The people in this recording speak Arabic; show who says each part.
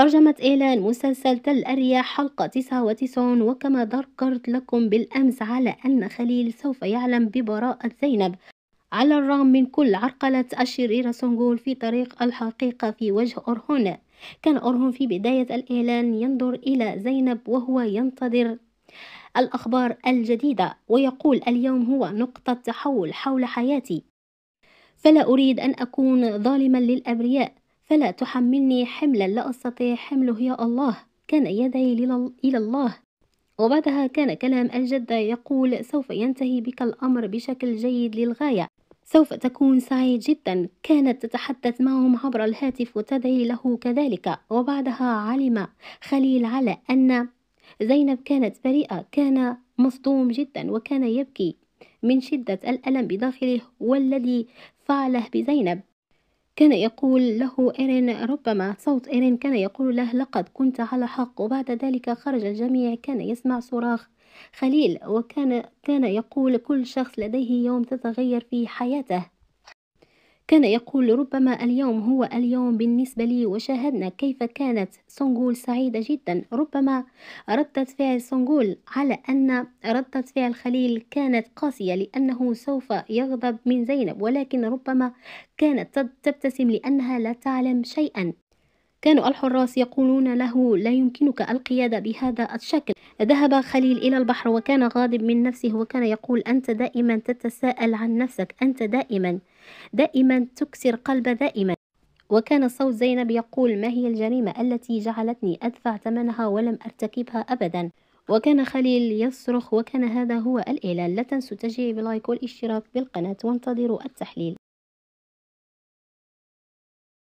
Speaker 1: ترجمة إيلان مسلسل تل أرياح حلقة 99 وكما ذكرت لكم بالأمس على أن خليل سوف يعلم ببراءة زينب على الرغم من كل عرقلة الشريرة سونغول في طريق الحقيقة في وجه أرهون كان أرهون في بداية الإعلان ينظر إلى زينب وهو ينتظر الأخبار الجديدة ويقول اليوم هو نقطة تحول حول حياتي فلا أريد أن أكون ظالما للأبرياء فلا تحملني حملا لا أستطيع حمله يا الله كان يدعي إلى الله وبعدها كان كلام الجدة يقول سوف ينتهي بك الأمر بشكل جيد للغاية سوف تكون سعيد جدا كانت تتحدث معهم عبر الهاتف وتدعي له كذلك وبعدها علم خليل على أن زينب كانت بريئة كان مصدوم جدا وكان يبكي من شدة الألم بداخله والذي فعله بزينب كان يقول له إيرين ربما صوت إيرين كان يقول له لقد كنت على حق وبعد ذلك خرج الجميع كان يسمع صراخ خليل وكان كان يقول كل شخص لديه يوم تتغير في حياته كان يقول ربما اليوم هو اليوم بالنسبة لي وشاهدنا كيف كانت سونغول سعيدة جدا ربما ردة فعل سونغول على أن ردة فعل خليل كانت قاسية لأنه سوف يغضب من زينب ولكن ربما كانت تبتسم لأنها لا تعلم شيئا كانوا الحراس يقولون له لا يمكنك القيادة بهذا الشكل ذهب خليل إلى البحر وكان غاضب من نفسه وكان يقول أنت دائما تتساءل عن نفسك أنت دائما دائما تكسر قلب دائما وكان صوت زينب يقول ما هي الجريمة التي جعلتني أدفع ثمنها ولم أرتكبها أبدا وكان خليل يصرخ وكان هذا هو الإعلان لا تنسوا تشجيعي بلايك والاشتراك بالقناة وانتظروا التحليل